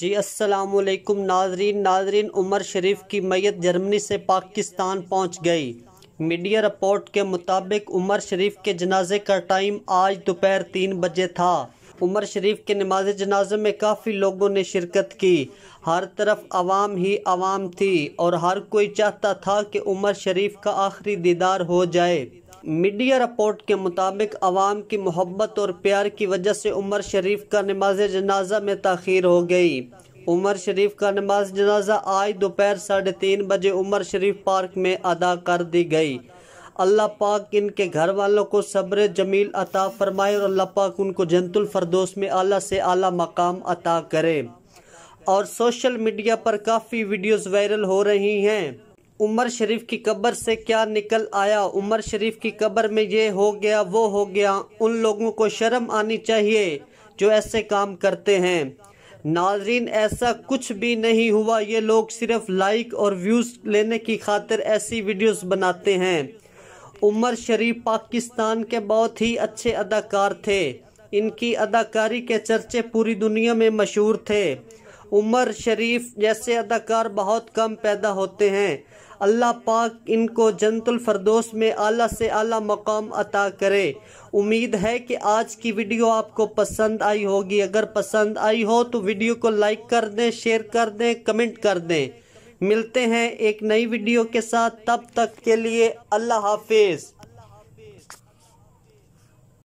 जी वालेकुम नाजरीन नाजरीन उमर शरीफ की मैत जर्मनी से पाकिस्तान पहुंच गई मीडिया रिपोर्ट के मुताबिक उमर शरीफ के जनाजे का टाइम आज दोपहर तीन बजे था उमर शरीफ के नमाज जनाजे में काफ़ी लोगों ने शिरकत की हर तरफ आवाम ही आवाम थी और हर कोई चाहता था कि उमर शरीफ का आखिरी दीदार हो जाए मीडिया रिपोर्ट के मुताबिक अवाम की मोहब्बत और प्यार की वजह से उमर शरीफ का नमाज जनाजा में तखीर हो गई उमर शरीफ का नमाज जनाजा आज दोपहर साढ़े तीन बजे उमर शरीफ पार्क में अदा कर दी गई अल्लाह पाक इनके घर वालों को सब्र जमील अता फरमाए और अल्लाह पाक उनको जंतुल फरदोस में आला से आला मकाम अता करे और सोशल मीडिया पर काफ़ी वीडियोस वायरल हो रही हैं उमर शरीफ की कब्र से क्या निकल आया उमर शरीफ की कब्र में ये हो गया वो हो गया उन लोगों को शर्म आनी चाहिए जो ऐसे काम करते हैं नाजरीन ऐसा कुछ भी नहीं हुआ ये लोग सिर्फ लाइक और व्यूज़ लेने की खातिर ऐसी वीडियोस बनाते हैं उमर शरीफ पाकिस्तान के बहुत ही अच्छे अदाकार थे इनकी अदाकारी के चर्चे पूरी दुनिया में मशहूर थे उमर शरीफ जैसे अदाकार बहुत कम पैदा होते हैं अल्लाह पाक इनको जनतुल फरदोस में आला से आला मकाम अता करे उम्मीद है कि आज की वीडियो आपको पसंद आई होगी अगर पसंद आई हो तो वीडियो को लाइक कर दें शेयर कर दें कमेंट कर दें मिलते हैं एक नई वीडियो के साथ तब तक के लिए अल्लाह हाफिज़